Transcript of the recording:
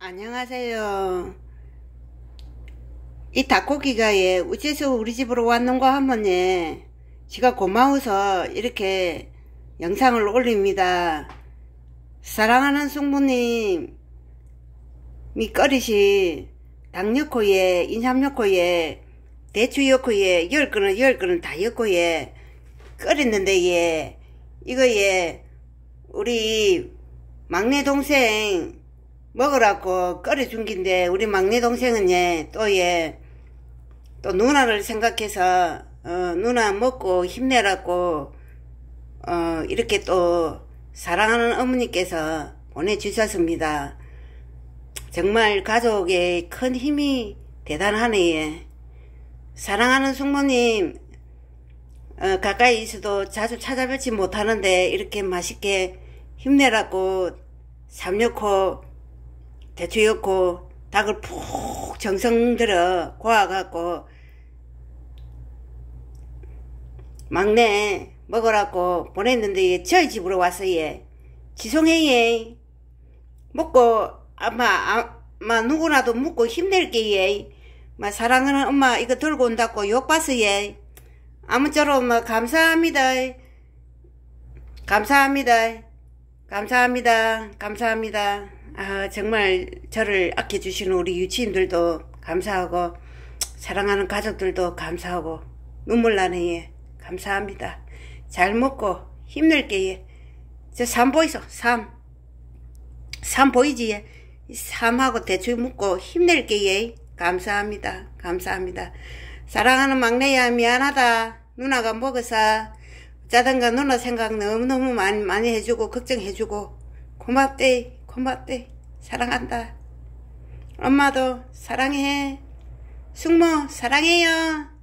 안녕하세요 이 닭고기가 예우체서 우리 집으로 왔는거 하면 예 지가 고마워서 이렇게 영상을 올립니다 사랑하는 숙모님 미거리시닭 넣고 예 인삼 넣고 예 대추 넣고 예 열끈은 열끈은 다 넣고 예 끓였는데 예 이거 예 우리 막내 동생 먹으라고 끓여준 긴데 우리 막내 동생은 예, 또 예, 또 누나를 생각해서 어, 누나 먹고 힘내라고 어, 이렇게 또 사랑하는 어머니께서 보내주셨습니다. 정말 가족의 큰 힘이 대단하네. 사랑하는 숙모님, 어, 가까이 있어도 자주 찾아뵙지 못하는데 이렇게 맛있게 힘내라고 삼육호 대추 넣고 닭을 푹 정성 들어 고아갖고 막내 먹으라고 보냈는데 저희 집으로 와서 예 지송해 예 먹고 아마 아마 누구나도 먹고 힘낼게 예. 마 사랑하는 엄마 이거 들고 온다고 욕 봤어 예. 아무쪼록 뭐 감사합니다. 감사합니다. 감사합니다. 감사합니다. 아, 정말 저를 아껴주시는 우리 유치인들도 감사하고 사랑하는 가족들도 감사하고 눈물 나네예 감사합니다. 잘 먹고 힘낼게 예. 저삶 보이소 삶. 삶 보이지 예. 삶하고 대추 먹고 힘낼게 예. 감사합니다. 감사합니다. 사랑하는 막내야 미안하다. 누나가 먹어서 짜장가 누나 생각 너무너무 많이, 많이 해주고 걱정해주고 고맙대 고맙대 사랑한다 엄마도 사랑해 숙모 사랑해요